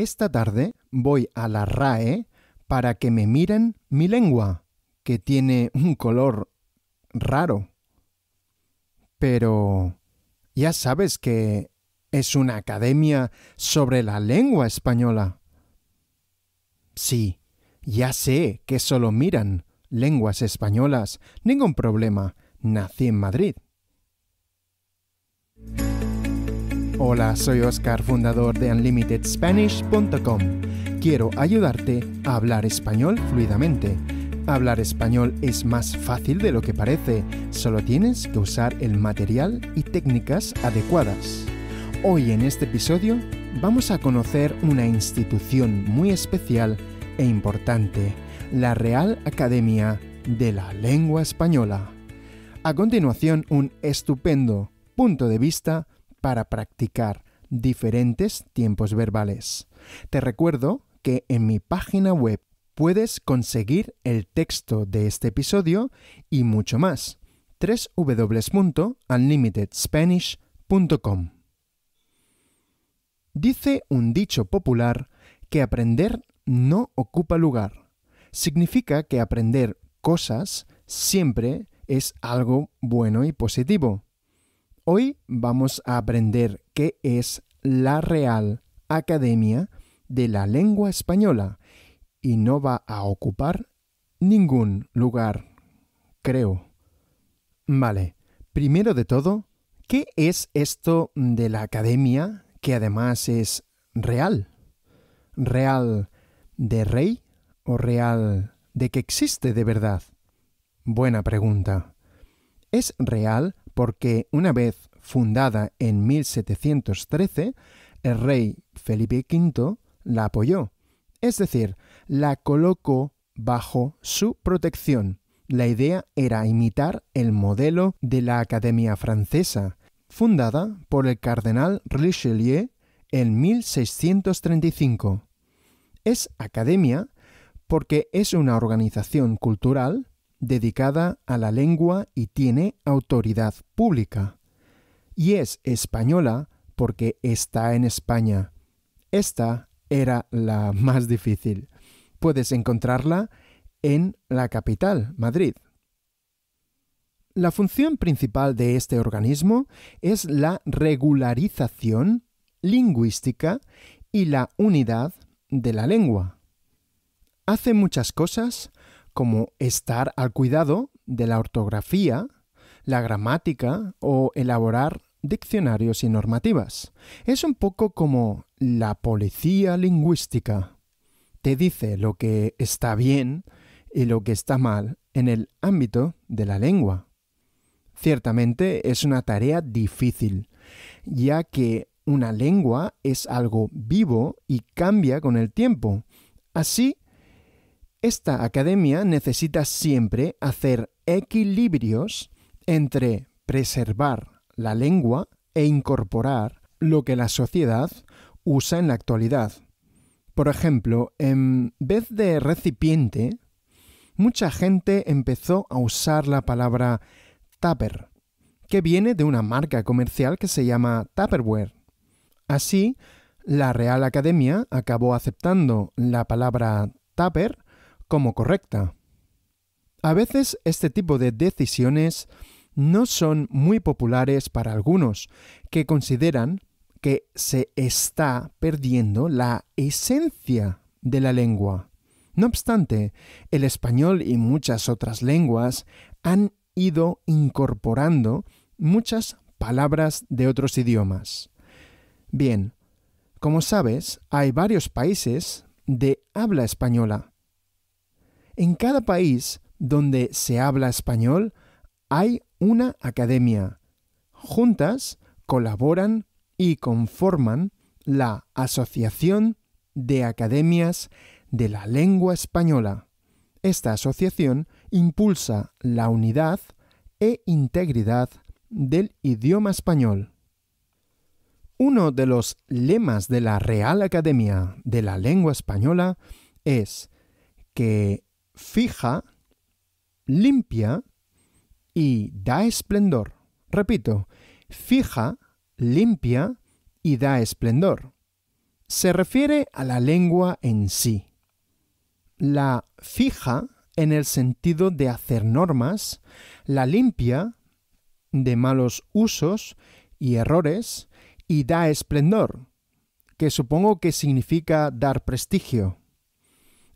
Esta tarde voy a la RAE para que me miren mi lengua, que tiene un color raro. Pero ya sabes que es una academia sobre la lengua española. Sí, ya sé que solo miran lenguas españolas. Ningún problema. Nací en Madrid. Hola, soy Oscar, fundador de UnlimitedSpanish.com. Quiero ayudarte a hablar español fluidamente. Hablar español es más fácil de lo que parece, solo tienes que usar el material y técnicas adecuadas. Hoy en este episodio vamos a conocer una institución muy especial e importante, la Real Academia de la Lengua Española. A continuación, un estupendo punto de vista para practicar diferentes tiempos verbales. Te recuerdo que en mi página web puedes conseguir el texto de este episodio y mucho más. www.unlimitedspanish.com Dice un dicho popular que aprender no ocupa lugar. Significa que aprender cosas siempre es algo bueno y positivo. Hoy vamos a aprender qué es la Real Academia de la Lengua Española y no va a ocupar ningún lugar, creo. Vale, primero de todo, ¿qué es esto de la academia que además es real? ¿Real de rey o real de que existe de verdad? Buena pregunta. Es real porque una vez fundada en 1713, el rey Felipe V la apoyó, es decir, la colocó bajo su protección. La idea era imitar el modelo de la Academia Francesa, fundada por el cardenal Richelieu en 1635. Es academia porque es una organización cultural dedicada a la lengua y tiene autoridad pública. Y es española porque está en España. Esta era la más difícil. Puedes encontrarla en la capital, Madrid. La función principal de este organismo es la regularización lingüística y la unidad de la lengua. Hace muchas cosas como estar al cuidado de la ortografía, la gramática o elaborar diccionarios y normativas. Es un poco como la policía lingüística. Te dice lo que está bien y lo que está mal en el ámbito de la lengua. Ciertamente es una tarea difícil, ya que una lengua es algo vivo y cambia con el tiempo. Así esta academia necesita siempre hacer equilibrios entre preservar la lengua e incorporar lo que la sociedad usa en la actualidad. Por ejemplo, en vez de recipiente, mucha gente empezó a usar la palabra tupper, que viene de una marca comercial que se llama Tupperware. Así, la Real Academia acabó aceptando la palabra tupper como correcta. A veces este tipo de decisiones no son muy populares para algunos, que consideran que se está perdiendo la esencia de la lengua. No obstante, el español y muchas otras lenguas han ido incorporando muchas palabras de otros idiomas. Bien, como sabes, hay varios países de habla española, en cada país donde se habla español hay una academia. Juntas colaboran y conforman la Asociación de Academias de la Lengua Española. Esta asociación impulsa la unidad e integridad del idioma español. Uno de los lemas de la Real Academia de la Lengua Española es que fija, limpia y da esplendor. Repito, fija, limpia y da esplendor. Se refiere a la lengua en sí. La fija en el sentido de hacer normas, la limpia de malos usos y errores y da esplendor, que supongo que significa dar prestigio.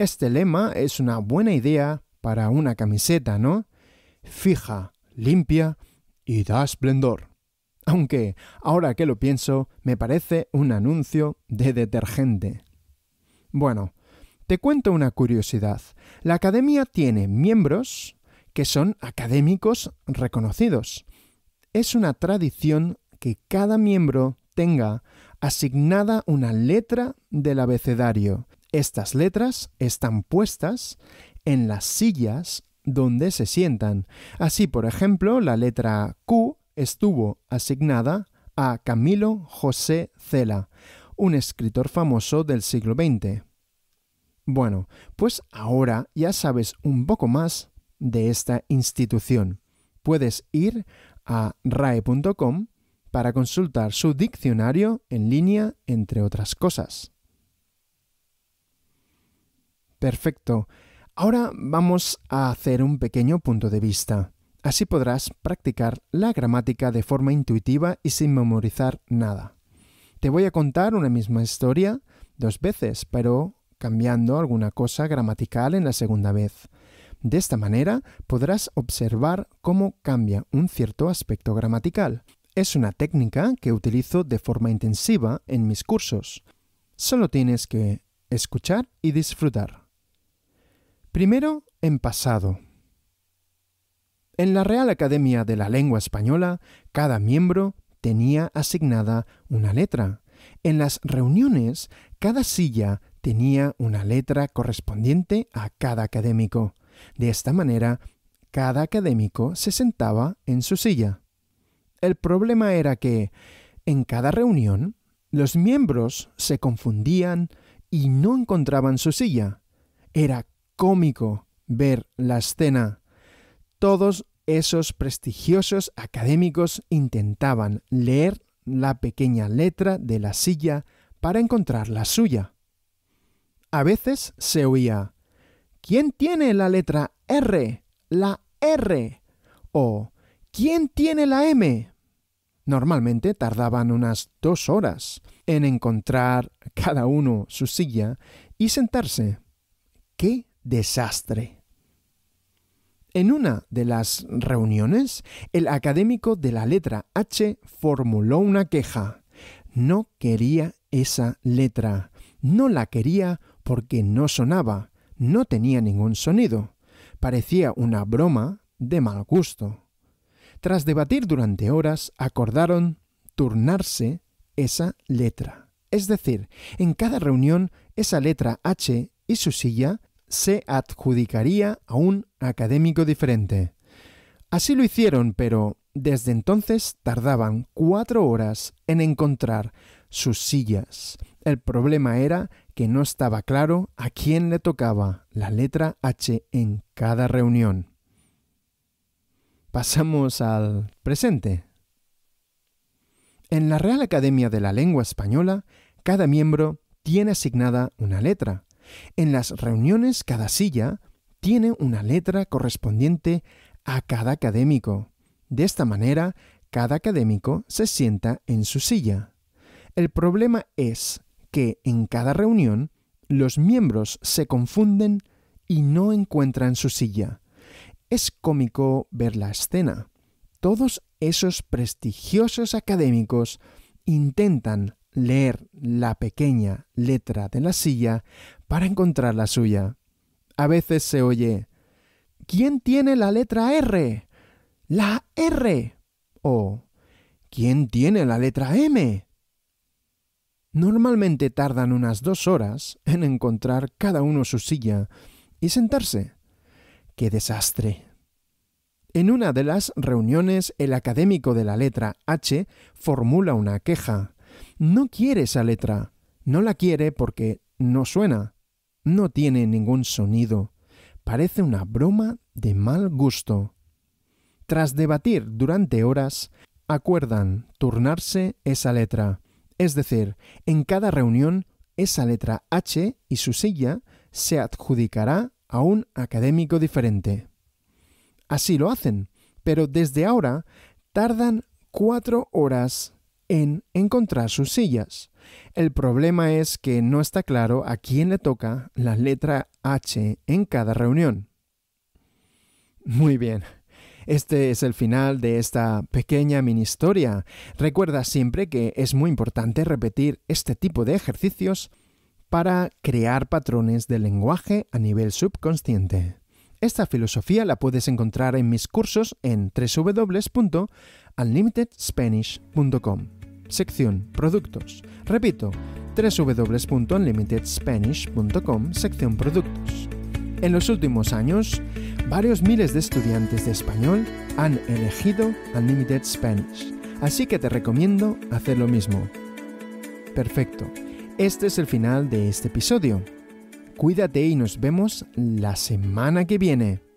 Este lema es una buena idea para una camiseta, ¿no? Fija, limpia y da esplendor. Aunque, ahora que lo pienso, me parece un anuncio de detergente. Bueno, te cuento una curiosidad. La academia tiene miembros que son académicos reconocidos. Es una tradición que cada miembro tenga asignada una letra del abecedario estas letras están puestas en las sillas donde se sientan. Así, por ejemplo, la letra Q estuvo asignada a Camilo José Cela, un escritor famoso del siglo XX. Bueno, pues ahora ya sabes un poco más de esta institución. Puedes ir a rae.com para consultar su diccionario en línea, entre otras cosas. Perfecto. Ahora vamos a hacer un pequeño punto de vista. Así podrás practicar la gramática de forma intuitiva y sin memorizar nada. Te voy a contar una misma historia dos veces, pero cambiando alguna cosa gramatical en la segunda vez. De esta manera podrás observar cómo cambia un cierto aspecto gramatical. Es una técnica que utilizo de forma intensiva en mis cursos. Solo tienes que escuchar y disfrutar. Primero, en pasado. En la Real Academia de la Lengua Española, cada miembro tenía asignada una letra. En las reuniones, cada silla tenía una letra correspondiente a cada académico. De esta manera, cada académico se sentaba en su silla. El problema era que, en cada reunión, los miembros se confundían y no encontraban su silla. Era cómico ver la escena. Todos esos prestigiosos académicos intentaban leer la pequeña letra de la silla para encontrar la suya. A veces se oía ¿Quién tiene la letra R? La R. o ¿Quién tiene la M? Normalmente tardaban unas dos horas en encontrar cada uno su silla y sentarse. ¿Qué desastre. En una de las reuniones, el académico de la letra H formuló una queja. No quería esa letra. No la quería porque no sonaba, no tenía ningún sonido. Parecía una broma de mal gusto. Tras debatir durante horas, acordaron turnarse esa letra. Es decir, en cada reunión, esa letra H y su silla se adjudicaría a un académico diferente. Así lo hicieron, pero desde entonces tardaban cuatro horas en encontrar sus sillas. El problema era que no estaba claro a quién le tocaba la letra H en cada reunión. Pasamos al presente. En la Real Academia de la Lengua Española, cada miembro tiene asignada una letra. En las reuniones cada silla tiene una letra correspondiente a cada académico. De esta manera, cada académico se sienta en su silla. El problema es que en cada reunión los miembros se confunden y no encuentran su silla. Es cómico ver la escena. Todos esos prestigiosos académicos intentan leer la pequeña letra de la silla para encontrar la suya. A veces se oye ¿Quién tiene la letra R? La R. o ¿Quién tiene la letra M? Normalmente tardan unas dos horas en encontrar cada uno su silla y sentarse. ¡Qué desastre! En una de las reuniones, el académico de la letra H formula una queja no quiere esa letra. No la quiere porque no suena. No tiene ningún sonido. Parece una broma de mal gusto. Tras debatir durante horas, acuerdan turnarse esa letra. Es decir, en cada reunión, esa letra H y su silla se adjudicará a un académico diferente. Así lo hacen, pero desde ahora tardan cuatro horas en encontrar sus sillas. El problema es que no está claro a quién le toca la letra H en cada reunión. Muy bien. Este es el final de esta pequeña mini historia. Recuerda siempre que es muy importante repetir este tipo de ejercicios para crear patrones de lenguaje a nivel subconsciente. Esta filosofía la puedes encontrar en mis cursos en www.unlimitedspanish.com sección Productos. Repito, www.unlimitedspanish.com, sección Productos. En los últimos años, varios miles de estudiantes de español han elegido Unlimited Spanish, así que te recomiendo hacer lo mismo. Perfecto, este es el final de este episodio. Cuídate y nos vemos la semana que viene.